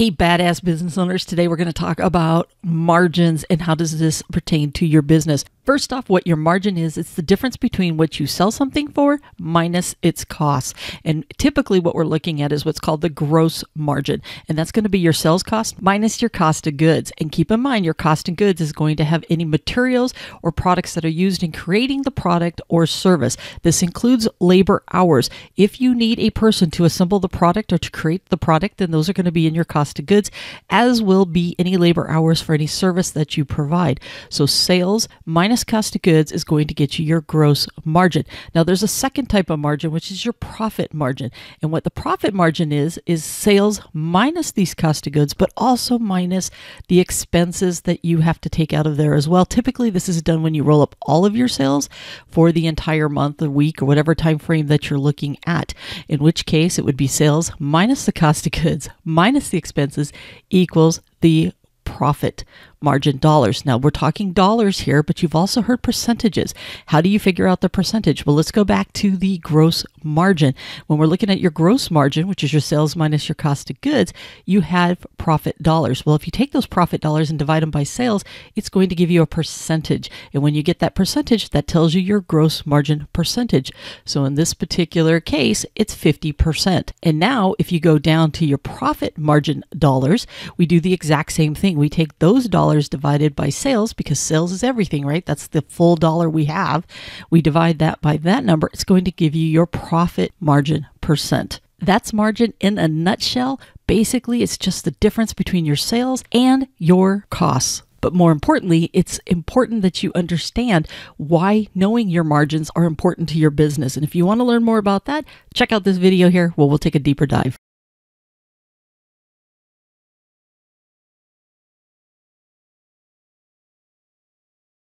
Hey, badass business owners. Today we're going to talk about margins and how does this pertain to your business. First off, what your margin is, it's the difference between what you sell something for minus its cost. And typically, what we're looking at is what's called the gross margin. And that's going to be your sales cost minus your cost of goods. And keep in mind, your cost of goods is going to have any materials or products that are used in creating the product or service. This includes labor hours. If you need a person to assemble the product or to create the product, then those are going to be in your cost of goods, as will be any labor hours for any service that you provide. So, sales minus cost of goods is going to get you your gross margin. Now, there's a second type of margin, which is your profit margin. And what the profit margin is, is sales minus these cost of goods, but also minus the expenses that you have to take out of there as well. Typically, this is done when you roll up all of your sales for the entire month, the week, or whatever time frame that you're looking at, in which case it would be sales minus the cost of goods minus the expenses equals the profit margin dollars. Now, we're talking dollars here, but you've also heard percentages. How do you figure out the percentage? Well, let's go back to the gross margin. When we're looking at your gross margin, which is your sales minus your cost of goods, you have profit dollars. Well, if you take those profit dollars and divide them by sales, it's going to give you a percentage. And when you get that percentage, that tells you your gross margin percentage. So in this particular case, it's 50%. And now, if you go down to your profit margin dollars, we do the exact same thing. We take those dollars dollars divided by sales because sales is everything, right? That's the full dollar we have. We divide that by that number, it's going to give you your profit margin percent. That's margin in a nutshell. Basically, it's just the difference between your sales and your costs. But more importantly, it's important that you understand why knowing your margins are important to your business. And if you want to learn more about that, check out this video here where we'll take a deeper dive.